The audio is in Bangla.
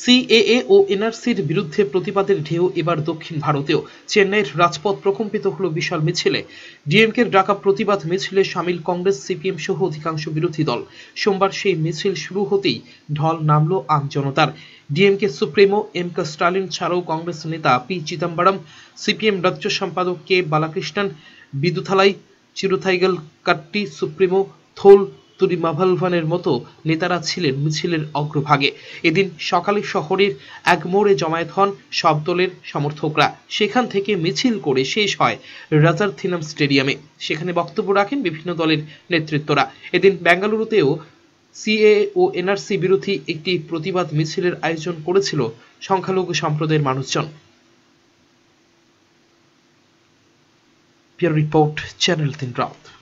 সিএএ ও এনআরসির বিরুদ্ধে প্রতিবাদের ঢেউ এবার দক্ষিণ ভারতেও চেন্নাইয়ের রাজপথ প্রকম্পিত হল বিশাল মিছিলে ডিএমকে ডাকা প্রতিবাদ মিছিলে সামিল কংগ্রেস সিপিএম সহ অধিকাংশ বিরোধী দল সোমবার সেই মিছিল শুরু হতেই ঢল নামল আম জনতার ডিএমকে সুপ্রিমো এম কে স্টালিন ছাড়াও কংগ্রেস নেতা পি চিদম্বরম সিপিএম রাজ্য সম্পাদক কে বালাকৃষ্ণন বিদুথালাই চিরুথাইগল কাট্টি সুপ্রিমো থোল তুরি মাভালভানের মতো নেতারা ছিলেন মিছিলের অগ্রভাগে এদিন সকালে শহরের এক মোড়ে জমায়েত হন সব দলের সমর্থকরা সেখান থেকে মিছিল করে শেষ হয় রাজার থিনাম স্টেডিয়ামে সেখানে বক্তব্য রাখেন বিভিন্ন দলের নেতৃত্বরা এদিন বেঙ্গালুরুতেও সিএ ও এনআরসি বিরোধী একটি প্রতিবাদ মিছিলের আয়োজন করেছিল সংখ্যালঘু সম্প্রদায়ের মানুষজন রিপোর্ট চ্যানেল তিন রাউত